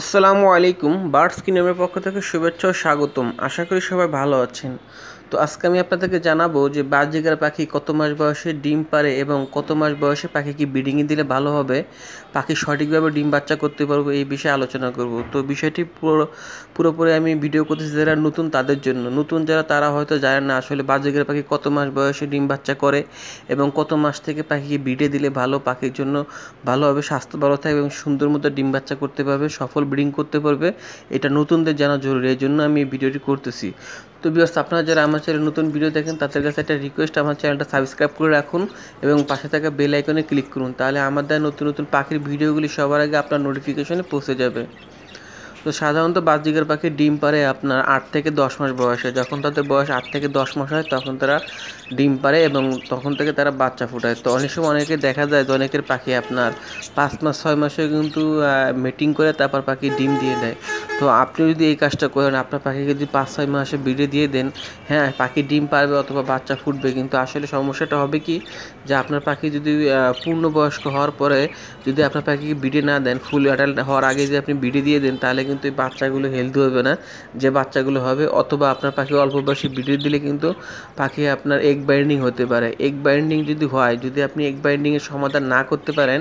আসসালামু আলাইকুম বার্ডস কিনমের পক্ষ থেকে শুভেচ্ছা ও স্বাগতম আশা করি সবাই ভালো আছেন তো আজকে আমি আপনাদেরকে জানাবো যে বাজিগার পাখি কত মাস বয়সে ডিম পারে এবং কত মাস বয়সে পাখি কি ব্রিডিংয়ে দিলে ভালো হবে পাখি সঠিকভাবে ডিম বাচ্চা করতে পারবো এই বিষয়ে আলোচনা করব তো বিষয়টি পুরো পুরোপুরি আমি ভিডিও করতেছি যারা নতুন তাদের জন্য নতুন যারা তারা হয়তো জানেন না আসলে বাজিগার পাখি কত মাস বয়সে ডিম বাচ্চা করে এবং কত মাস থেকে পাখিকে ব্রিডে দিলে ভালো পাখির জন্য ভালোভাবে স্বাস্থ্য ভালো থাকবে এবং সুন্দর মতো ডিম বাচ্চা করতে পারবে সফল ব্রিডিং করতে পারবে এটা নতুনদের জানা জরুরি এই জন্য আমি ভিডিওটি করতেছি তো বিয়াস আপনারা যারা আমার আমার চ্যানেলে নতুন ভিডিও দেখেন তাদের কাছে একটা রিকোয়েস্ট আমার চ্যানেলটা সাবস্ক্রাইব করে রাখুন এবং পাশে থাকা বেল আইকনে ক্লিক করুন তাহলে আমাদের নতুন নতুন পাখির ভিডিওগুলি সবার আগে আপনার নোটিফিকেশনে পৌঁছে যাবে তো সাধারণত বাজিগার পাখি ডিম পারে আপনার আট থেকে দশ মাস বয়সে যখন তাদের বয়স আট থেকে দশ মাস হয় তখন তারা ডিম পারে এবং তখন থেকে তারা বাচ্চা ফুটায় তো অনেক সময় অনেকে দেখা যায় যে অনেকের পাখি আপনার পাঁচ মাস ছয় মাসে কিন্তু মিটিং করে তারপর পাখি ডিম দিয়ে দেয় তো আপনি যদি এই কাজটা করেন আপনার পাখিকে যদি পাঁচ ছয় মাসে বিড়ে দিয়ে দেন হ্যাঁ পাখি ডিম পারবে অথবা বাচ্চা ফুটবে কিন্তু আসলে সমস্যাটা হবে কি যে আপনার পাখি যদি পূর্ণবয়স্ক হওয়ার পরে যদি আপনার পাখিকে বিড়ে না দেন ফুল অ্যাডাল্ট হওয়ার আগে যদি আপনি বিড়ে দিয়ে দেন তাহলে কিন্তু এই বাচ্চাগুলো হেলদি হবে না যে বাচ্চাগুলো হবে অথবা আপনার পাখি অল্প বয়সে ব্রিডে দিলে কিন্তু পাখি আপনার এগ বাইন্ডিং হতে পারে এগ বাইন্ডিং যদি হয় যদি আপনি এগ বাইন্ডিংয়ের সমাধান না করতে পারেন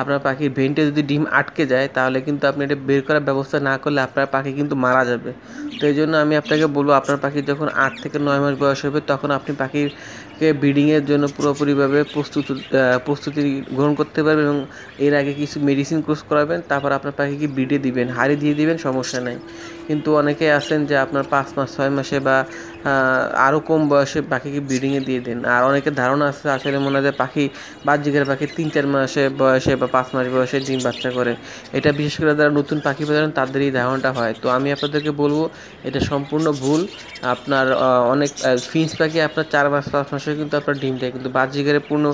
আপনার পাখির ভেন্টে যদি ডিম আটকে যায় তাহলে কিন্তু আপনি এটা বের করার ব্যবস্থা না করলে আপনার পাখি কিন্তু মারা যাবে তো এই জন্য আমি আপনাকে বলবো আপনার পাখি যখন আট থেকে নয় মাস বয়স হবে তখন আপনি পাখির ব্রিডিংয়ের জন্য পুরোপুরিভাবে প্রস্তুত প্রস্তুতি গ্রহণ করতে পারবেন এবং এর আগে কিছু মেডিসিন কোর্স করাবেন তারপর আপনার পাখিকে ব্রিডে দিবেন হারিয়ে দিয়ে দিবেন সমস্যা নাই কিন্তু অনেকে আছেন যে আপনার পাঁচ মাস ছয় মাসে বা আরও কম বয়সে পাখিকে ব্রিডিংয়ে দিয়ে দিন আর অনেকের ধারণা আছে আসলে মনে হয় যে পাখি বাহ্যিকের পাখি তিন চার মাসে বয়সে বা পাঁচ মাস বয়সে ডিম বাচ্চা করে এটা বিশেষ করে যারা নতুন পাখি প্রজনন তাদের এই ধারণাটা হয় তো আমি আপনাদেরকে বলবো এটা সম্পূর্ণ ভুল আপনার অনেক ফিন্স পাখি আপনার চার মাস পাঁচ মাসে কিন্তু আপনার ডিম দেয় কিন্তু বাহ্যিকের পূর্ণ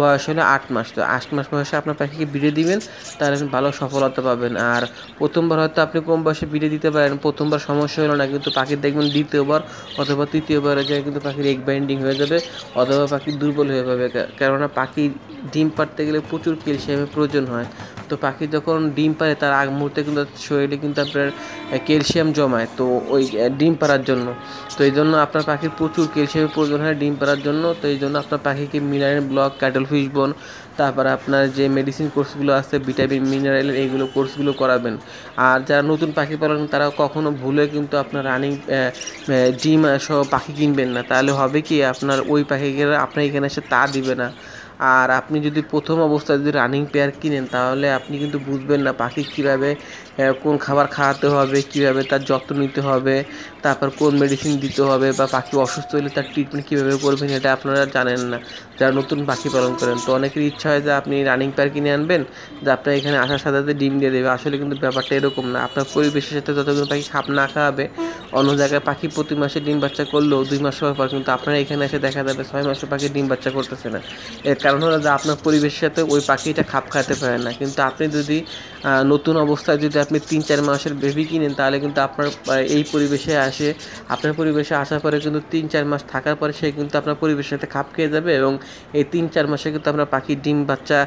বয়স হলে আট মাস তো আট মাস বয়সে আপনার পাখিকে বিড়ে দিবেন তাহলে ভালো সফলতা পাবেন আর প্রথমবার হয়তো আপনি কম বয়সে বিড়ে দিতে দেখতে পারেন প্রথমবার সমস্যা হলো না কিন্তু পাখির দেখবেন দ্বিতীয়বার অথবা তৃতীয়বারে যায় কিন্তু পাখির এক বাইন্ডিং হয়ে যাবে অথবা পাখি দুর্বল হয়ে যাবে কেননা পাখি ডিম পাড়তে গেলে প্রচুর ক্যালসিয়ামের প্রয়োজন হয় তো পাখি যখন ডিম পারে তার আগ মুহূর্তে কিন্তু শরীরে কিন্তু আপনার ক্যালসিয়াম জমায় তো ওই ডিম পাড়ার জন্য তো এই জন্য আপনার পাখির প্রচুর ক্যালসিয়ামের প্রয়োজন হয় ডিম পাড়ার জন্য তো এই জন্য আপনার পাখিকে মিনারেল ব্লক ক্যাটল ফিশ বোন তারপর আপনার যে মেডিসিন কোর্সগুলো আছে ভিটামিন মিনারেল এইগুলো কোর্সগুলো করাবেন আর যারা নতুন পাখি পালন তারা কখনো ভুলে কিন্তু আপনার রানিং ডিম সহ পাখি কিনবেন না তাহলে হবে কি আপনার ওই পাখিকে আপনার এখানে এসে তা দিবে না আর আপনি যদি প্রথম অবস্থায় যদি রানিং পেয়ার কিনেন তাহলে আপনি কিন্তু বুঝবেন না পাখি কীভাবে কোন খাবার খাওয়াতে হবে কীভাবে তার যত্ন নিতে হবে তারপর কোন মেডিসিন দিতে হবে বা পাখি অসুস্থ হলে তার ট্রিটমেন্ট কীভাবে করবেন এটা আপনারা জানেন না যারা নতুন পাখি পালন করেন তো অনেকের ইচ্ছা হয় যে আপনি রানিং পেয়ার কিনে আনবেন যে আপনার এখানে আসার সাথে সাথে ডিম দিয়ে দেবে আসলে কিন্তু ব্যাপারটা এরকম না আপনার পরিবেশের সাথে যতগুলো পাখি খাপ না খাওয়াবে অন্য জায়গায় পাখি প্রতি মাসে ডিম বাচ্চা করলেও দুই মাস পর কিন্তু আপনারা এখানে এসে দেখা যাবে ছয় মাসে পাখি ডিম বাচ্চা করতেছে না এর কারণ হলো যে আপনার পরিবেশের সাথে ওই পাখিটা খাপ খাতে পারে না কিন্তু আপনি যদি নতুন অবস্থায় যদি আপনি তিন চার মাসের বেবি কিনেন তাহলে কিন্তু আপনার এই পরিবেশে আসে আপনার পরিবেশে আসার পরে কিন্তু তিন চার মাস থাকার পরে সে কিন্তু আপনার পরিবেশের সাথে খাপ খেয়ে যাবে এবং এই তিন চার মাসে কিন্তু আপনার পাখির ডিম বাচ্চা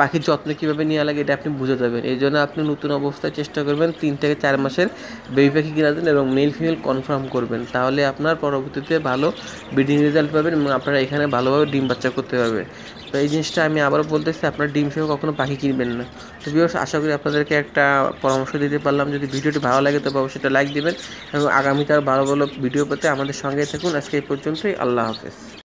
পাখির যত্ন কীভাবে নেওয়া লাগে এটা আপনি বুঝে যাবেন এই জন্য আপনি নতুন অবস্থায় চেষ্টা করবেন তিন থেকে চার মাসের বেবি পাখি কিনা দেন এবং মেল ফিমেল কনফার্ম করবেন তাহলে আপনার পরবর্তীতে ভালো ব্রিডিং রেজাল্ট পাবেন এবং আপনারা এখানে ভালোভাবে ডিম বাচ্চা করতে পারবেন তো এই জিনিসটা আমি আবারও বলতেছি আপনার ডিম সহ কখনো পাখি কিনবেন না তো বিয়স আশা করি আপনাদেরকে একটা পরামর্শ দিতে পারলাম যদি ভিডিওটি ভালো লাগে তবে অবশ্যই লাইক দেবেন এবং আগামীতে আর ভালো ভালো ভিডিও পেতে আমাদের সঙ্গে থাকুন আজকে এই পর্যন্তই আল্লাহ হাফেজ